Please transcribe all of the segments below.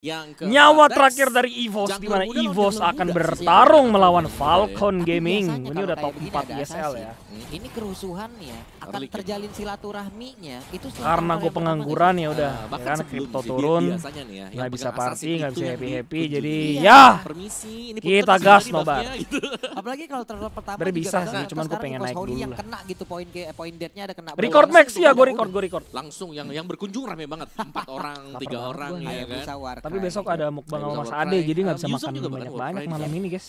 Nyawa terakhir dari EVOS di mana EVOS akan bertarung melawan iya, iya. Falcon Gaming. Ini udah top 4 ESL ya. Ini kerusuhannya akan terjalin silaturahminya itu karena gue ya? pengangguran ya nah, udah ya kan kripto turun ya, nggak bisa party nggak bisa happy happy jadi iya, ya kita gas nobar gitu. apalagi kalau terlalu pertama Beri bisa sih cuman gue pengen naik dulu lah. Gitu, eh, record max ya gue record gue record langsung yang yang berkunjung rame banget empat orang tiga orang ya kan tapi besok ada mukbang sama iya, Mas Ade jadi nggak eh, bisa makan banyak-banyak malam ini guys.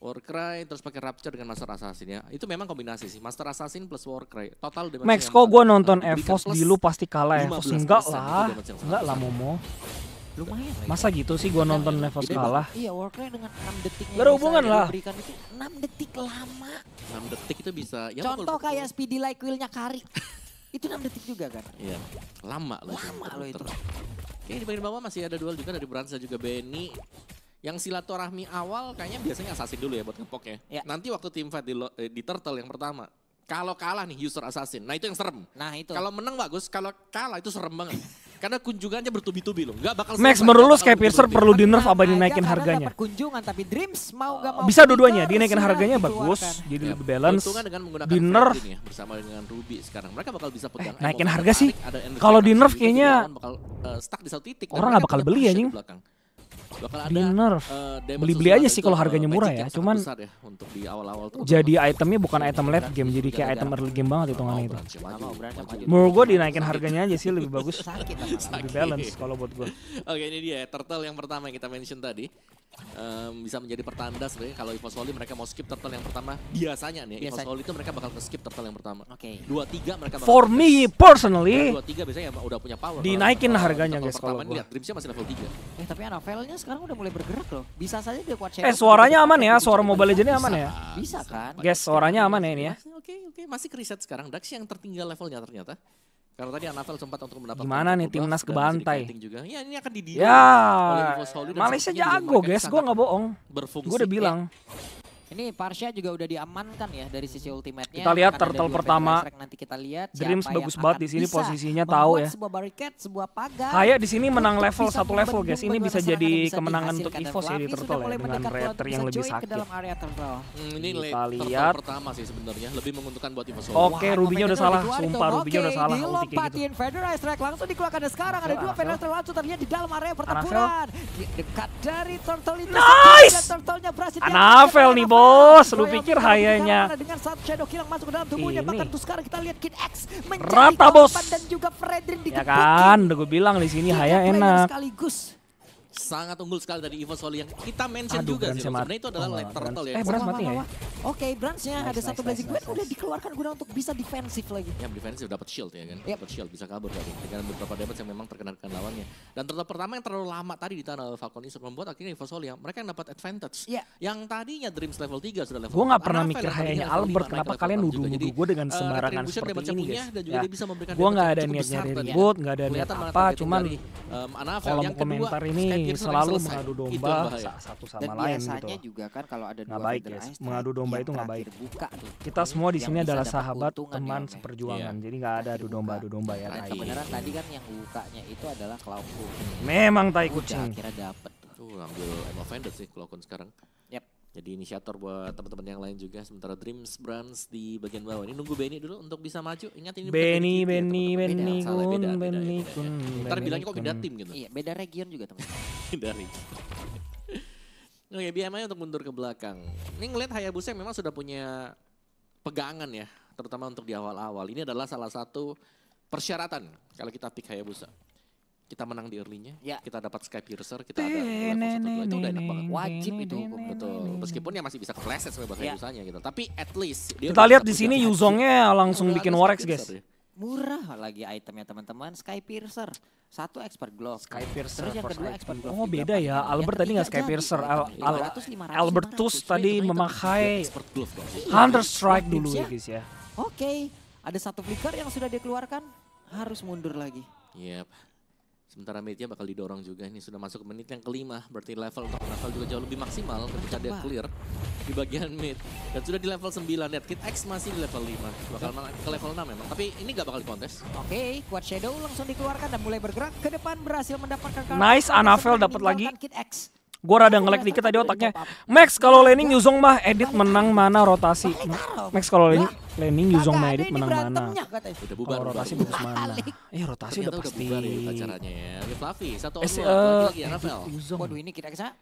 Warcry terus pakai Rapture dengan Master Assassin ya. Itu memang kombinasi sih. Master Assassin plus Warcry. Total damage Max kok gue nonton EVOS di lu pasti kalah EVOS enggak lah. Enggak lah Momo. Lumayan. Ya. Masa gitu sih gua iya, nonton iya. EVOS kalah. Iya Warcry dengan 6 detik. Gak hubungan lah. Berikan itu 6 detik lama. 6 detik itu bisa. Ya Contoh kayak Speedy Like Wheel-nya Kari. itu 6 detik juga kan? Iya. Lama loh. Lama loh itu. Oke, di bagian bawah masih ada duel juga dari Brans juga Benny. Yang silaturahmi awal kayaknya biasanya assassin dulu ya buat ngepok ya. ya. Nanti waktu tim fight di, eh, di turtle yang pertama, kalau kalah nih user assassin, nah itu yang serem. Nah itu. Kalau menang bagus, kalau kalah itu serem banget. Karena kunjungannya bertubi-tubi loh. Gak bakal Max merulus kayak Piercer perlu di nerf apa dinaikin harganya? Kunjungan tapi Dreams mau gak mau bisa dua-duanya dinaikin harganya gitu, bagus jadi ya, lebih balance. dengan menggunakan di nerf ya, bersama dengan Ruby sekarang mereka bakal bisa pegang eh, naikin harga sih. Kalau di nerf kayaknya bakal eh, stuck di satu titik. Orang gak bakal beli anjing. Ya, bakal ada Bener. Uh, eh, beli-beli aja sih kalau harganya murah ya cuman ya, untuk di awal-awal jadi itemnya bukan item late game jadi kayak item ya. early game banget hitungannya itu menurut gue dinaikin harganya aja sih lebih bagus lebih balance kalau buat gue oke ini dia turtle yang pertama yang kita mention tadi um, bisa menjadi pertanda sebenarnya kalau Evos Soli mereka mau skip turtle yang pertama biasanya nih biasanya. Evos itu mereka bakal skip turtle yang pertama. Oke. Okay. Dua tiga mereka. Bakal For me personally. Dua tiga biasanya udah punya power. Dinaikin kalau, harganya guys kalau gue. Lihat Dreamsnya masih level tiga Eh tapi Anavelnya sekarang udah mulai bergerak loh. Bisa saja dia kuat. Eh suaranya aman ya, suara Mobile legendnya aman ya. Bisa kan? Guys suaranya aman ya ini ya. Oke oke masih kriset sekarang. Dax yang tertinggal levelnya ternyata. Karena tadi Anavel sempat untuk mendapatkan Gimana nih timnas ke bantai? Juga. Ya ini akan didirikan Ya. Malaysia jago guys, gue nggak bohong. Gue udah bilang. Iya. Ini Parsha juga udah diamankan ya dari sisi ultimate-nya. Kita lihat turtle pertama. Nanti kita lihat Dreams bagus banget di sini posisinya tahu ya. Sebuah barricade, sebuah pagar. Kayak di sini menang level satu level guys. Ini bisa jadi kemenangan untuk EVOS ya di turtle ya dengan Raptor yang lebih sakit. Hmm, ini kita lihat pertama sih sebenarnya lebih menguntungkan buat EVOS. Oke, Rubinya udah salah, sumpah Rubinya udah salah Oke gitu. Federal Strike langsung dikeluarkan sekarang ada dua Strike langsung terlihat di dalam area pertempuran. Dekat dari turtle itu. Nice. Anavel nih, Bo. Oh, selalu pikir hayanya. Dengan saat Shadow kita lihat Kid X menjadi Rata, bos. dan juga Fredrin Ya kan, udah gue bilang di sini Haya enak. Sekaligus sangat unggul sekali dari Evo Soli yang kita mention Aduh, juga sih. Sebenarnya itu adalah oh, light turtle ya. Eh, Brans mati ya? Oke, Bransnya nice, ada nice, satu blazing nice, nice, udah dikeluarkan guna untuk bisa defensif lagi. Ya, defensif dapat shield ya kan. Yep. Dapat shield bisa kabur tadi dengan beberapa damage yang memang terkenalkan lawannya. Dan turtle pertama yang terlalu lama tadi di tanah Falcon Isur membuat akhirnya Evo Soli yang mereka yang dapat advantage. Yeah. Yang tadinya Dreams level 3 sudah level Gue gak pernah mikir kayaknya Albert kenapa kalian nuduh-nuduh gue dengan eh, sembarangan seperti ini guys. Gue gak ada niat nyari ribut, gak ada niat apa, cuman kolom komentar ini Iya, iya, selalu selesai. mengadu domba iya. satu sama Dan lain gitu. juga kan kalau ada dua baik ya. mengadu domba itu nggak baik. Buka Kita semua di sini adalah sahabat, teman seperjuangan. Iya. Jadi nggak ada adu domba adu domba ya. Tai. Kebenaran tadi kan yang bukanya itu adalah Klaukun. Memang tai kucing. Kira dapat. Tuh ngambil sih Klaukun sekarang jadi inisiator buat teman-teman yang lain juga sementara Dreams Brands di bagian bawah ini nunggu Benny dulu untuk bisa maju ingat ini Benny Benny Benny beda, kun, beda, beda, Benny kun, ntar bilangnya kok beda tim gitu iya beda region juga teman beda region Oke, okay, BMI untuk mundur ke belakang. Ini ngeliat Hayabusa memang sudah punya pegangan ya, terutama untuk di awal-awal. Ini adalah salah satu persyaratan kalau kita pick Hayabusa kita menang di early-nya, ya. kita dapat Sky Piercer, kita ada level 1 itu udah enak banget. Wajib itu, betul. Meskipun ya masih bisa kepleset ya. sama bahasa Yusanya gitu. Tapi at least kita lihat di sini Yuzongnya langsung bikin Warex, guys. Ya. Murah lagi itemnya teman-teman, Sky Piercer. Satu expert glove. Sky Piercer Terus yang kedua expert glove. Oh beda ya, Albert tadi nggak Sky Piercer. Albertus tadi iya, memakai iya, iya. Hunter Strike dulu ya guys ya. Oke, ada satu flicker yang sudah dikeluarkan, harus mundur lagi. Yep. Sementara media bakal didorong juga ini sudah masuk ke menit yang kelima berarti level untuk level juga jauh lebih maksimal ketika dia clear di bagian mid dan sudah di level 9 lihat Kid X masih di level 5 bakal ke level 6 memang tapi ini gak bakal dikontes oke okay, Quad Shadow langsung dikeluarkan dan mulai bergerak ke depan berhasil mendapatkan nice Anavel dapat lagi Kid X Gue rada ngelek dikit tadi otaknya. Max kalau Lenny Yuzong mah edit menang mana rotasi. Max kalau Lenny Lenny Yuzong mah edit menang mana. Kalau rotasi bagus mana. Eh rotasi udah pasti. Ya ya. Ya, eh, uh, Yuzong.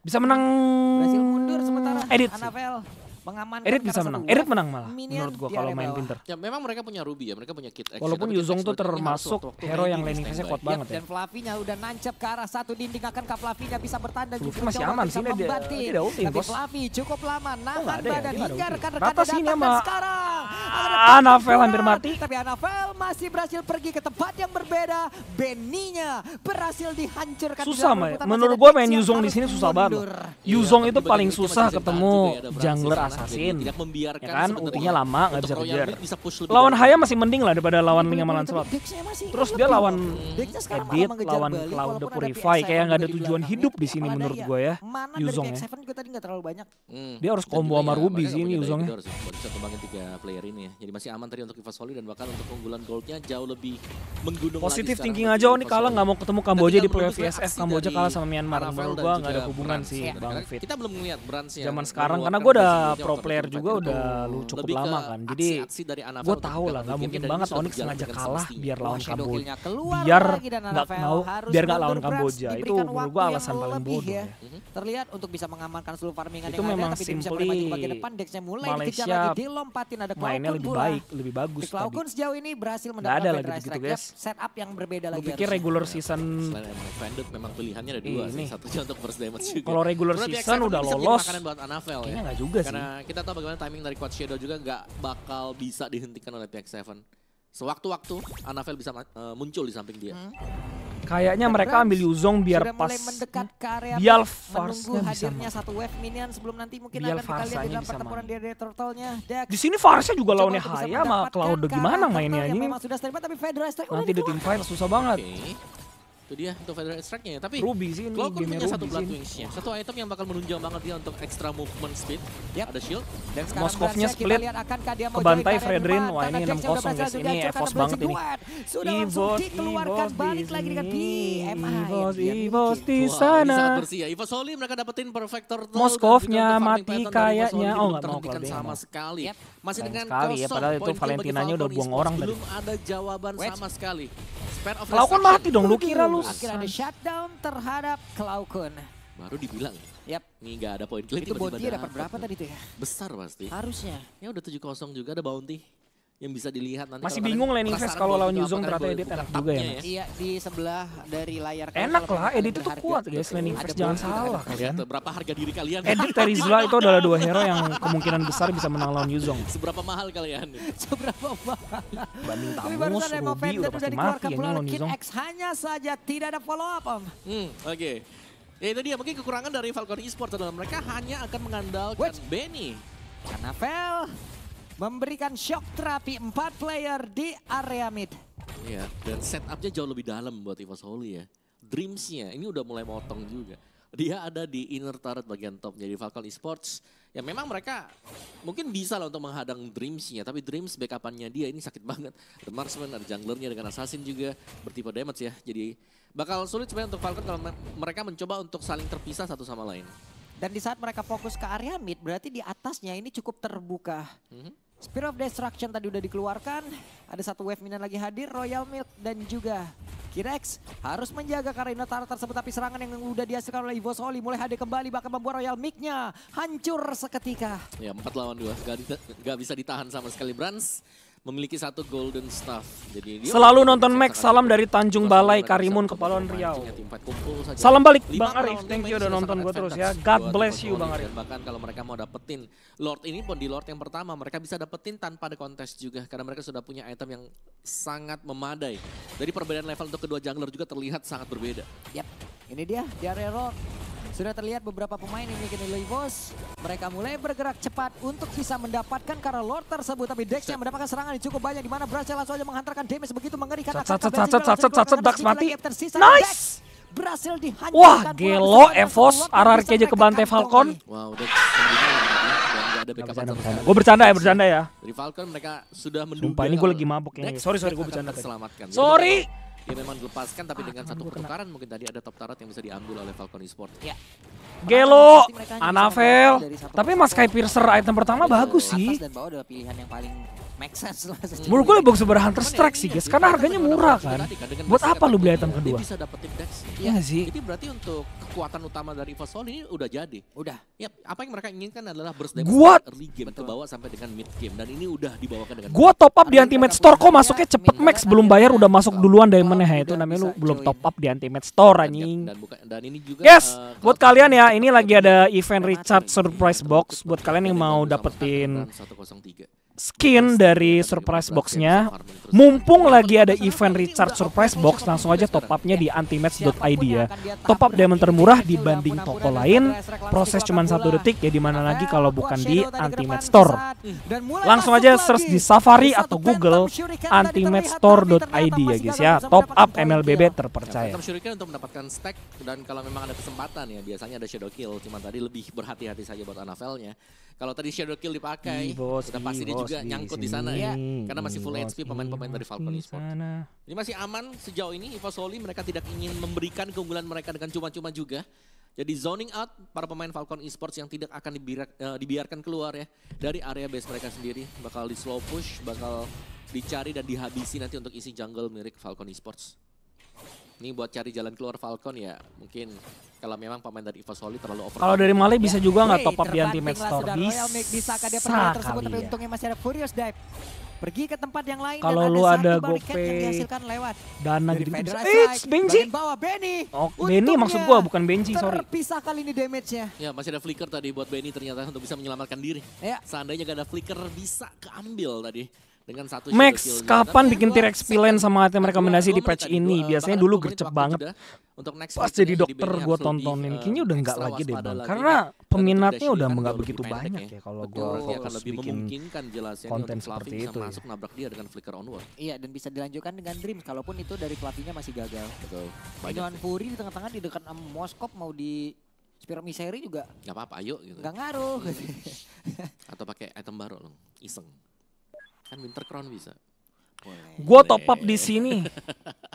Bisa menang edit mengamankan Erit bisa menang. Erit menang malah menurut gua kalau main pinter. Ya memang mereka punya Ruby ya, mereka punya kit Walaupun Yuzong tuh termasuk hero yang landing face kuat banget ya. Dan Flavinya udah nancep ke arah satu dinding akan Kak Flavinya bisa bertanda juga masih aman sih dia. Tidak ulti bos. Flavi cukup lama oh, nahan ya, badan hingga rekan-rekan datang sekarang. Ah, Anavel hampir mati. Tapi Anavel masih berhasil pergi ke tempat yang berbeda. Beninya berhasil dihancurkan. Susah mah. Menurut gua main Yuzong di sini susah iya, banget. Yuzong iya, itu paling susah ketemu ya, jungler asli assassin. Jadi tidak membiarkan ya kan ultinya lama nggak bisa kejar. Bisa lawan Haya masih mending lah daripada lawan Ming Malan Lancelot. Terus dia lawan Edit, lawan Cloud the Purify kayak nggak ada gitu tujuan hidup di sini menurut gue ya. ya. Yuzong ya. tadi terlalu banyak. Hmm. Dia harus combo ya, sama Ruby ya. sih ini Yuzong ya. Bisa kembangin tiga player ini ya. Jadi masih aman tadi untuk Soli dan bahkan untuk keunggulan goldnya jauh lebih menggunung Positif thinking aja oh nih kalah nggak mau ketemu Kamboja di playoff ISF. Kamboja kalah sama Myanmar. Menurut gue nggak ada hubungan sih Bang Fit. Kita belum ngeliat Brans Zaman sekarang karena gue udah pro player juga udah lu cukup lama kan. Jadi gue gitu. tau lah nggak mungkin banget Onyx sengaja kalah biar lawan Kamboja. Biar nggak mau biar nggak lawan Kamboja. Itu menurut gue alasan paling bodoh ya. ya. Mhm. Terlihat untuk bisa mengamankan seluruh farmingan yang ada tapi bisa maju di bagian depan Dexnya mulai dikejar lagi dilompatin ada mainnya lebih baik, lebih bagus tadi. Klaukun sejauh ini berhasil mendapatkan ada lagi gitu guys. Ya. Setup yang berbeda lagi. pikir regular season iya. memang pilihannya ada dua sih. Satunya untuk first damage juga. Kalau regular season udah lolos. Kayaknya nggak juga sih kita tahu bagaimana timing dari Quad Shadow juga nggak bakal bisa dihentikan oleh PX7. Sewaktu-waktu Anavel bisa uh, muncul di samping dia. Hmm. Kayaknya mereka ambil Yuzong biar pas mulai Farsnya ke area biar hadirnya satu wave minion sebelum nanti mungkin biar akan kita lihat dalam pertempuran di area turtle-nya. Di sini Farsnya juga lawannya Haya sama Cloud gimana mainnya ini. Memang sudah statement tapi Fedra Nanti di team fight susah banget. Okay. Itu dia untuk federal Extract-nya ya. Tapi Ruby sih ini Clockwork punya Ruby satu Blood Wings-nya. Satu item yang bakal menunjang banget dia untuk extra movement speed. Yep. Ada shield. Dan Moskovnya split. Kebantai Fredrin. Wah ini 6-0 guys. Ini EVOS banget ini. Sudah Evos, dikeluarkan Evos balik lagi dengan PMI. Evos, iya, Evos di sana. Sangat ya. Evos Holy mereka dapetin Perfector. Moskovnya mati kayaknya. Oh nggak mau Sama sekali. Masih dengan sekali ya, padahal itu Valentinanya udah buang orang tadi. Belum ada jawaban Wait. sama sekali. Klaukun mati dong, lu kira lu. Akhirnya ada shutdown terhadap Klaukun. Baru dibilang ya. Yap. Nih gak ada poin klik. Itu tiba -tiba bounty dapat berapa tadi tuh ya? Besar pasti. Harusnya. Ya udah 7-0 juga ada bounty yang bisa dilihat nanti. Masih bingung landing face kalau lawan Yuzong ternyata edit enak juga ya. Mas. Ya. Iya di sebelah dari layar. Enak lah edit itu kuat guys landing face jangan salah kalian. Gitu? Berapa harga diri kalian? Edit Terizla itu adalah dua hero yang kemungkinan besar bisa menang lawan Yuzong. Seberapa mahal kalian? Seberapa mahal? Banding Tamus, Ruby udah pasti mati ya lawan Yuzong. Hanya saja tidak ada follow up om. Hmm oke. Ya itu dia mungkin kekurangan dari Falcon Esports adalah mereka hanya akan mengandalkan Benny. Karena Fel memberikan shock terapi empat player di area mid. Iya, dan setupnya jauh lebih dalam buat Evos Holy ya. Dreamsnya ini udah mulai motong juga. Dia ada di inner turret bagian top, jadi Falcon Esports. Ya memang mereka mungkin bisa lah untuk menghadang Dreamsnya, tapi Dreams backupannya dia ini sakit banget. The Marksman, ada Junglernya, dengan Assassin juga, bertipe damage ya. Jadi bakal sulit sebenarnya untuk Falcon kalau mereka mencoba untuk saling terpisah satu sama lain. Dan di saat mereka fokus ke area mid, berarti di atasnya ini cukup terbuka. Mm -hmm. Spear of Destruction tadi udah dikeluarkan. Ada satu wave minion lagi hadir, Royal Milk dan juga Kirex harus menjaga karena Tar tersebut tapi serangan yang udah dihasilkan oleh Ivo Soli mulai hadir kembali bahkan membuat Royal milk nya hancur seketika. Ya, 4 lawan 2. Gak, bisa ditahan sama sekali Brans memiliki satu golden staff. Jadi selalu nonton Max salam dari Tanjung Balai Karimun Kepulauan Riau. Salam balik Bang Arif, thank you udah nonton gue terus ya. God bless you Bang Arif. Bahkan kalau mereka mau dapetin Lord ini pun di Lord yang pertama mereka bisa dapetin tanpa ada kontes juga karena mereka sudah punya item yang sangat memadai. Dari perbedaan level untuk kedua jungler juga terlihat sangat berbeda. Yap, ini dia Jarero sudah terlihat beberapa pemain ini kini Bos. Mereka mulai bergerak cepat untuk bisa mendapatkan karena Lord tersebut. Tapi Dex yang mendapatkan serangan yang cukup banyak. di mana berhasil langsung aja menghantarkan damage begitu mengerikan. Cacat, cacat, cacat, cacat, Dax mati. Nice! Berhasil dihancurkan. Wah, gelo Evos. Ararki aja ke bantai Falcon. Wow, Dex Gue bercanda ya, bercanda ya. Dari Falcon mereka sudah menduga. Sumpah, ini gue lagi mabok ya. Sorry, sorry, gue bercanda. Selamatkan. Sorry. Ya memang dilepaskan tapi ah, dengan satu pertukaran mungkin tadi ada top turret yang bisa diambil oleh Falcon Esports. Ya. Gelo, Anavel. Tapi Mas Kai Piercer item pertama bagus sih. Dan bawah adalah pilihan yang paling make sense lah. Menurut gue lebih bagus Bear Hunter Strike sih guys, karena harganya iya, murah kan. Buat apa lu beli item kedua? bisa iya, iya sih? Jadi berarti untuk kekuatan utama dari Evil Soul ini udah jadi. Udah. Ya, apa yang mereka inginkan adalah burst damage gua... early game bawah sampai dengan mid game dan ini udah dibawakan dengan Gua top up di Ultimate Store kok masuknya ya, cepet max belum bayar udah masuk duluan diamondnya itu namanya lu belum top up di Ultimate Store anjing. Yes, eh, buat kalian ya ini lagi ada event Richard Surprise iya, Box buat kalian yang mau dapetin skin dari surprise boxnya. Mumpung lagi ada event Richard surprise box, langsung aja top upnya di antimatch.id ya. Top up diamond termurah dibanding toko lain, proses cuma satu detik ya dimana lagi kalau bukan di antimatch store. Langsung aja search di Safari atau Google antimatchstore.id ya guys ya. Top up MLBB terpercaya. untuk mendapatkan stack dan kalau memang ada kesempatan ya biasanya ada shadow kill, cuma tadi lebih berhati-hati saja buat anavelnya Kalau tadi shadow kill dipakai, sudah pasti dia juga iya, nyangkut di sana ya. Hmm, karena masih full HP pemain-pemain dari Falcon Esports. Ini masih aman sejauh ini Ivo Soli mereka tidak ingin memberikan keunggulan mereka dengan cuma-cuma juga. Jadi zoning out para pemain Falcon Esports yang tidak akan dibirak, uh, dibiarkan keluar ya dari area base mereka sendiri bakal di slow push, bakal dicari dan dihabisi nanti untuk isi jungle milik Falcon Esports. Ini buat cari jalan keluar Falcon ya. Mungkin kalau memang pemain dari Soli terlalu over. Kalau dari Mali bisa ya, juga nggak top up di anti match store. Bisa, bisa dia tersebut, tapi ya. untungnya masih ada Furious Dive. Pergi ke tempat yang lain Kalau lu ada GoPay lewat. Dana gitu bisa. Eits, Benji. Benny. Oh, Benny maksud gua bukan Benji, sorry. Terpisah kali ini damage-nya. Ya, masih ada flicker tadi buat Benny ternyata untuk bisa menyelamatkan diri. Ya. Seandainya gak ada flicker bisa keambil tadi. Max, kapan bikin T-Rex Pilen sama item rekomendasi di patch ini? Biasanya dulu gercep banget. Pas jadi dokter gue tontonin, eh, kayaknya udah nggak lagi deh bang. Karena ya. peminatnya udah nggak begitu banyak ya, ya kalau gue fokus bikin konten seperti itu. Ya. Iya dan bisa dilanjutkan dengan Dream, kalaupun itu dari pelatihnya masih gagal. Betul. Dengan Fury di tengah-tengah di dekat Moskop mau di Spirit Misery juga. Gak apa-apa, ayo gitu. Gak ngaruh. Atau pakai item baru, iseng. Kan Winter Crown bisa. Gue top up di sini.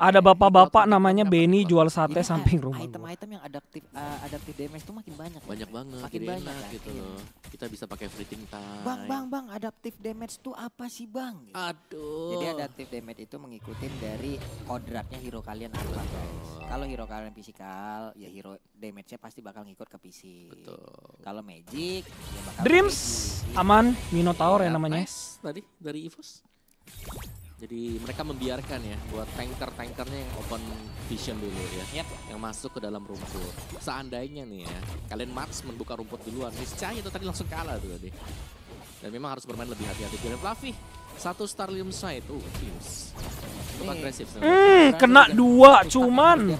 Ada bapak-bapak namanya Benny jual sate Jadi, samping rumah. Item-item yang adaptif uh, adaptif damage itu makin banyak. Ya. Banyak ya? banget. Makin banyak enak, ya. gitu loh. Kita bisa pakai fleeting time. Bang, bang, bang, adaptif damage itu apa sih, Bang? Aduh. Jadi adaptif damage itu mengikuti dari kodratnya hero kalian apa, guys. Kalau hero kalian fisikal, ya hero damage-nya pasti bakal ngikut ke PC. Betul. Kalau magic, ya bakal Dreams, magic. aman, Minotaur ya, ya namanya. Nice. Tadi dari Ivos. Jadi mereka membiarkan ya buat tanker-tankernya yang open vision dulu ya. Yep. Yang masuk ke dalam rumput. Seandainya nih ya, kalian marks membuka rumput duluan. Niscaya itu tadi langsung kalah tuh tadi. Dan memang harus bermain lebih hati-hati. Dan Fluffy, satu Starlium Side. Uh, Fuse. agresif hmm, kena dua cuman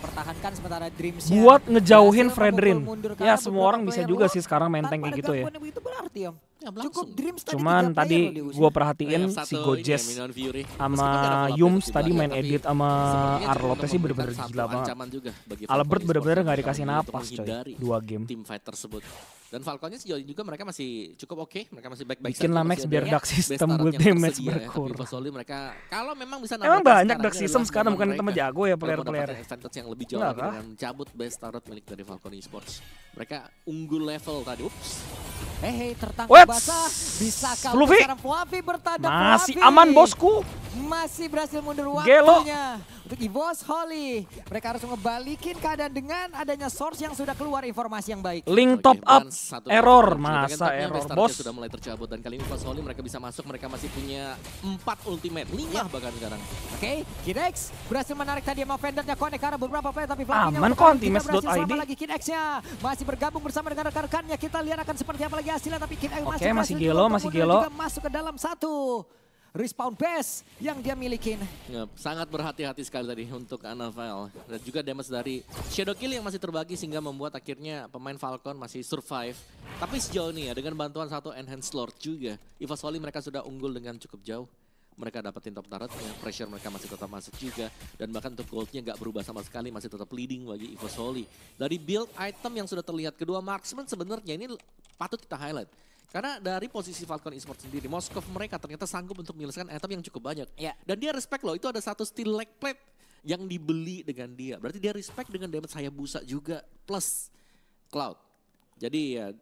buat ngejauhin Fredrin. ya semua orang bisa juga sih sekarang main tank kayak gitu ya Cukup Dreams tadi Cuman tadi gue perhatiin nah, si Gojes sama Yums tadi main edit sama Arlotnya sih bener-bener gila banget. Albert bener-bener gak dikasih napas coy. Dua game. Tim fight tersebut. Dan Falconnya sejauh ini juga mereka masih cukup oke, okay. mereka masih baik-baik saja. Bikin lah Max biar dark ya system build damage berkur. Ya, mereka kalau memang bisa Emang banyak dark system sekarang bukan teman jago ya player-player. Advantage yang lebih jauh dengan cabut best turret milik dari Falcon Esports. Mereka unggul level tadi. Ups. Hehe tertangkap What? basah. Bisa kau Fluffy. sekarang Fluffy Masih Fluffy. aman bosku. Masih berhasil mundur waktunya. Gelo. Untuk Evos Holly. Mereka harus ngebalikin keadaan dengan adanya source yang sudah keluar informasi yang baik. Link top up. up. Error. Masa error bos. Sudah mulai tercabut dan kali ini Evos Holly mereka bisa masuk. Mereka masih punya 4 ultimate. 5 ya. bahkan sekarang. Oke. Okay. Kinex berhasil menarik tadi sama vendornya Connect karena beberapa player tapi Fluffy. Aman kok Masih bergabung bersama dengan rekan-rekannya. Kita lihat akan seperti apa lagi keberhasilan tapi Kim okay, masih, gelo, masih gelo. masuk ke dalam satu respawn base yang dia milikin. Ya, sangat berhati-hati sekali tadi untuk Anavel. Dan juga damage dari Shadow Kill yang masih terbagi sehingga membuat akhirnya pemain Falcon masih survive. Tapi sejauh ini ya dengan bantuan satu Enhanced Lord juga. Soli mereka sudah unggul dengan cukup jauh. Mereka dapetin top turretnya, pressure mereka masih tetap masuk juga. Dan bahkan untuk goldnya nggak berubah sama sekali, masih tetap leading bagi Soli. Dari build item yang sudah terlihat, kedua marksman sebenarnya ini patut kita highlight. Karena dari posisi Falcon Esports sendiri, Moskov mereka ternyata sanggup untuk menyelesaikan item yang cukup banyak. Ya. Dan dia respect loh, itu ada satu steel leg plate yang dibeli dengan dia. Berarti dia respect dengan damage saya Busa juga plus Cloud. Jadi ya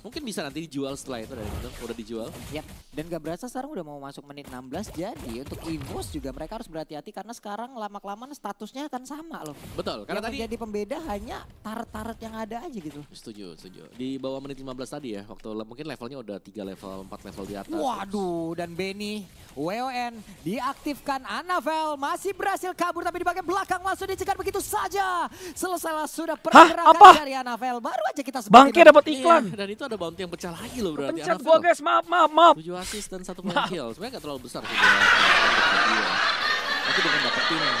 Mungkin bisa nanti dijual setelah itu dari Kingdom, udah dijual. Ya, dan gak berasa sekarang udah mau masuk menit 16, jadi untuk Evos juga mereka harus berhati-hati karena sekarang lama-kelamaan statusnya akan sama loh. Betul, karena yang tadi... jadi pembeda hanya tarot-tarot yang ada aja gitu. Setuju, setuju. Di bawah menit 15 tadi ya, waktu mungkin levelnya udah 3 level, 4 level di atas. Waduh, dan Benny, WON diaktifkan Anavel, masih berhasil kabur tapi di bagian belakang langsung dicegat begitu saja. Selesailah sudah pergerakan Hah, apa? dari Anavel, baru aja kita sebagai... Bangke dapat iya, iklan. Iya, dan itu itu ada bounty yang pecah lagi loh berarti. Pencet gue guys, maaf, maaf, maaf. 7 assist dan 1 point kill. Sebenarnya gak terlalu besar sih Tapi dengan dapetin satu point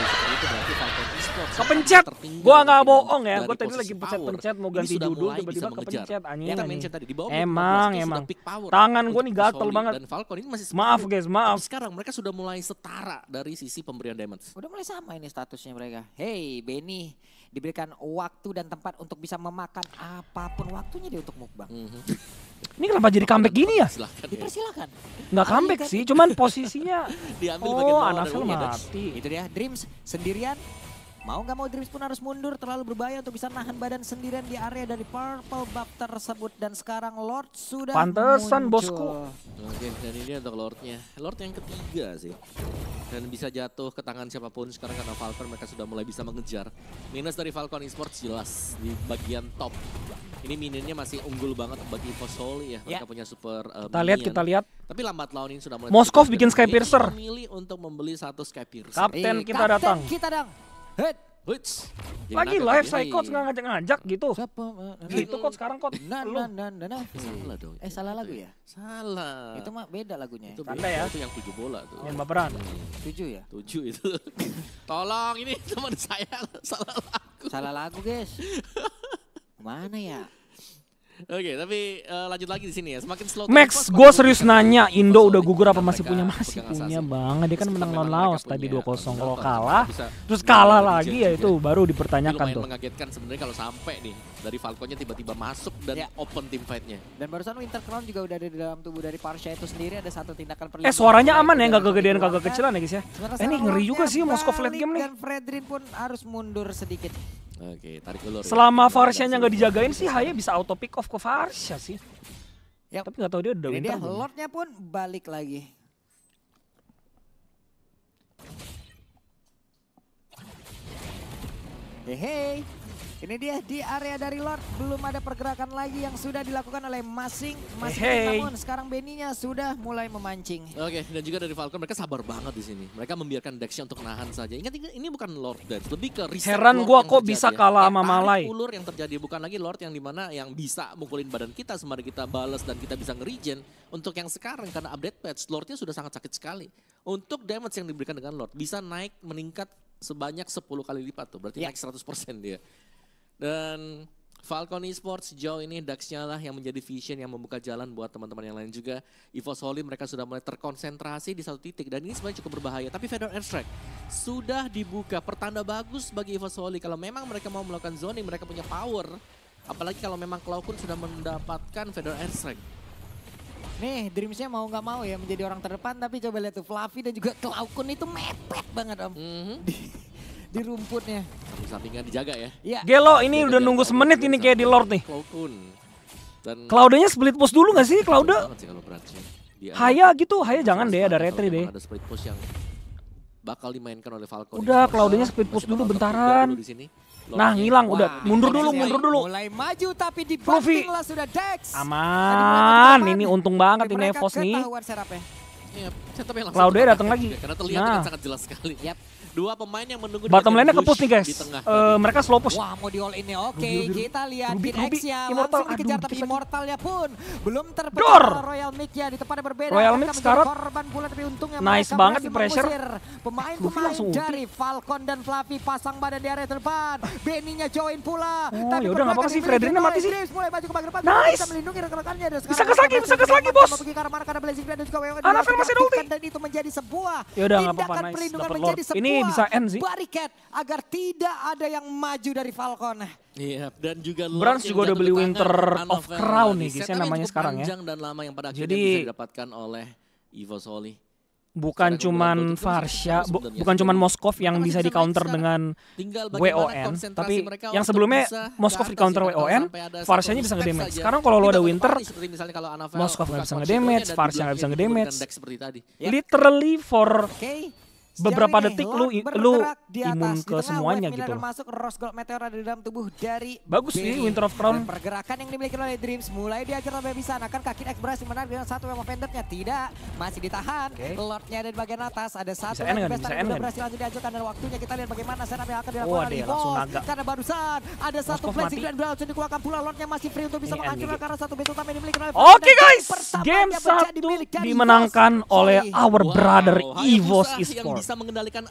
seperti itu berarti Falcon Esports. Kepencet! Gue gak bohong ya, gue tadi lagi pencet-pencet mau ganti judul tiba-tiba kepencet anjing. Ya, anjing. Tadi, di bawah emang, emang. Tangan gue nih gatel banget. Dan Falcon ini masih Maaf guys, maaf. Tapi sekarang mereka sudah mulai setara dari sisi pemberian damage. Udah mulai sama ini statusnya mereka. Hey, Benny diberikan waktu dan tempat untuk bisa memakan apapun waktunya dia untuk mukbang. Mm -hmm. Ini kenapa jadi comeback gini ya? Dipersilakan. Nggak comeback kan? sih, cuman posisinya. Diambil oh, Anasel mati. Itu dia, Dreams sendirian Mau nggak mau Dreams pun harus mundur terlalu berbahaya untuk bisa nahan badan sendirian di area dari Purple Buff tersebut dan sekarang Lord sudah Pantesan bosku. Oke dan ini untuk Lordnya, Lord yang ketiga sih dan bisa jatuh ke tangan siapapun sekarang karena Falcon mereka sudah mulai bisa mengejar. Minus dari Falcon Esports jelas di bagian top. Ini minionnya masih unggul banget bagi Fosol ya. Mereka yeah. punya super uh, Kita lihat, kita lihat. Tapi lambat laun ini sudah mulai. Moskov bikin Skypiercer. Memilih untuk membeli satu Skypiercer. Kapten eh, kita datang. Kita datang. Head, Wits. Lagi live saya coach nggak ngajak-ngajak gitu. Siapa? Itu coach sekarang coach. Nah, nah, nah, nah, nah. Salah dong. Eh salah lagu ya? Salah. Itu mah beda lagunya. Itu beda ya. Itu yang tujuh bola tuh. Yang baperan. Iya. Tujuh ya? Tujuh itu. Tolong ini teman saya salah lagu. Salah lagu guys. Mana ya? Oke, okay, tapi uh, lanjut lagi di sini ya. Semakin slow. Max, gue serius nanya, Indo udah gugur apa masih punya? Masih ya. punya banget. Dia kan menang lawan Laos tadi ya? dua kosong, Kalau kalah, terus kalah lagi ya itu baru dipertanyakan tuh. Mengagetkan sebenarnya kalau sampai nih dari Falconnya tiba-tiba masuk dan ya. open Timfetnya. fight Dan barusan Winter Crown juga udah ada di dalam tubuh dari Parsha itu sendiri ada satu tindakan perlindungan. Eh suaranya aman ya, nggak kegedean kagak kecilan ya guys ya. Eh, ini ngeri juga sih Moscow flat game nih. Dan Fredrin pun harus mundur sedikit. Oke, tarik ulur. Ya. Selama ya. Farsha-nya nggak dijagain sih, Haya bisa auto pick off ke Farsha sih. Ya. Tapi nggak tahu dia udah Ini winter. Lordnya pun balik lagi. Hey, hey. Ini dia di area dari Lord. Belum ada pergerakan lagi yang sudah dilakukan oleh masing-masing. Hey. Namun sekarang Beninya sudah mulai memancing. Oke, okay, dan juga dari Falcon mereka sabar banget di sini. Mereka membiarkan Dexia untuk nahan saja. Ingat ini bukan Lord dan lebih ke Heran Lord gua kok terjadi. bisa ya. kalah sama Malai. ulur yang terjadi bukan lagi Lord yang dimana yang bisa mukulin badan kita sembari kita balas dan kita bisa ngerigen Untuk yang sekarang karena update patch, Lordnya sudah sangat sakit sekali. Untuk damage yang diberikan dengan Lord bisa naik meningkat sebanyak 10 kali lipat tuh. Berarti yeah. naik 100% dia. Dan Falcon Esports sejauh ini Dax-nya lah yang menjadi vision yang membuka jalan buat teman-teman yang lain juga. Evo Soli mereka sudah mulai terkonsentrasi di satu titik dan ini sebenarnya cukup berbahaya. Tapi Fedor Airstrike sudah dibuka. Pertanda bagus bagi Evo Soli kalau memang mereka mau melakukan zoning mereka punya power. Apalagi kalau memang Klaukun sudah mendapatkan Fedor Airstrike. Nih, Dreams-nya mau nggak mau ya menjadi orang terdepan tapi coba lihat tuh Fluffy dan juga Klaukun itu mepet banget om. Mm -hmm di rumputnya. Samping-sampingan dijaga ya. Iya. Gelo ini udah nunggu semenit ini kayak di Lord nih. Cloudnya split push dulu gak sih Cloud? Ya. Haya gitu, Haya jangan deh ada retri deh. Ada split push yang bakal dimainkan oleh Falcon. Udah, Cloudnya split push dulu bentaran. Nah, ngilang udah. Mundur dulu, mundur dulu. Mulai maju tapi dibantinglah sudah Dex. Aman. Ini untung banget ini Evos nih. Iya, Cloudnya datang lagi. Karena terlihat nah. sangat jelas sekali. Yap. Dua pemain yang menunggu Bottom lane nya kepus nih guys. uh, mereka slow push. Wah, mau di all in ya. Oke, okay, kita lihat Ruby, Ruby. x immortal. langsung Aduh, dikejar tapi immortal ya pun belum terpecah Royal Mix ya di tempat yang berbeda. Royal Mix sekarang korban pula tapi untungnya nice banget di pressure. Pemain-pemain dari Falcon dan Fluffy pasang badan di area terdepan Benny-nya join pula. Oh, tapi udah enggak apa-apa sih Fredrina mati sih. Mulai maju ke depan. Bisa melindungi rekan-rekannya Bisa kes lagi, bisa kes lagi, Bos. Karena e masih ulti. Dan itu menjadi sebuah ya tindakan perlindungan menjadi sebuah ini bisa end sih. Bariket agar tidak ada yang maju dari Falcon. Iya, dan juga Brans juga udah beli Winter of Crown nih guys namanya sekarang ya. dan lama yang pada Jadi, didapatkan oleh Ivo Soli bukan cuman Farsha, bu, bukan cuman Moskov yang bisa di counter dengan WON, tapi yang sebelumnya Moskov di counter WON, Farsha-nya bisa ngedamage. Sekarang kalau lo ada Winter, Moskov nggak bisa ngedamage, Farsha nggak bisa ngedamage. Literally for beberapa ini, detik lu lu imun ke semuanya gitu Masuk Rose Gold Meteor di dalam tubuh dari Bagus nih Winter of Crown. Pergerakan yang dimiliki oleh Dreams mulai di akhir sampai bisa akan kaki X berhasil menarik dengan satu memang offendernya tidak masih ditahan. Okay. Lordnya ada di bagian atas ada satu bisa yang bisa yang berhasil lanjut diajukan dan waktunya kita lihat bagaimana serap yang akan dilakukan oh, oleh Boss. Ya, karena barusan ada satu flashing dan langsung dikeluarkan pula Lordnya masih free untuk bisa menghancurkan gitu. karena satu betul tapi dimiliki oleh Oke guys, game satu dimenangkan oleh our brother Evos Esports bisa mengendalikan